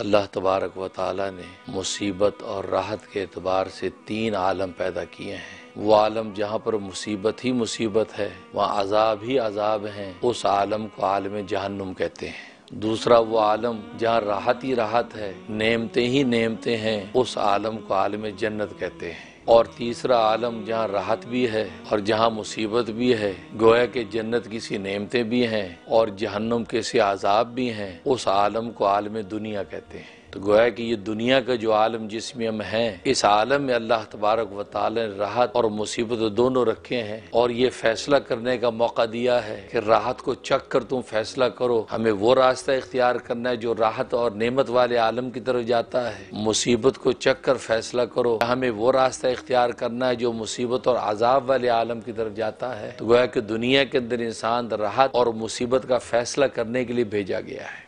अल्लाह तबारक व ताली ने मुसीबत और राहत के अतबार से तीन आलम पैदा किए हैं वो आलम जहाँ पर मुसीबत ही मुसीबत है वहाँ अजाब ही अजाब हैं उस आलम को आलम जहन्नुम कहते हैं दूसरा वो आलम जहाँ राहत ही राहत है नेमते ही नेमते हैं उस आलम को आलम जन्नत कहते हैं और तीसरा आलम जहाँ राहत भी है और जहाँ मुसीबत भी है गोया के जन्नत की सी नेमतें भी हैं और जहन्नुम के से आजाब भी हैं उस आलम को आलम दुनिया कहते हैं तो गोया कि ये दुनिया का जो आलम जिसमें हम हैं इस आलम में अल्लाह तबारक व ने राहत और मुसीबत तो दोनों रखे हैं और ये फैसला करने का मौका दिया है कि राहत को चक कर तुम फैसला करो हमें वो रास्ता इख्तियार करना है जो राहत और नेमत वाले आलम की तरफ जाता है मुसीबत को चक कर फैसला करो हमें वो रास्ता इख्तियार करना है जो मुसीबत और आजाब वाले आलम की तरफ जाता है तो गोया कि दुनिया के अंदर इंसान राहत और मुसीबत का फैसला करने के लिए भेजा गया है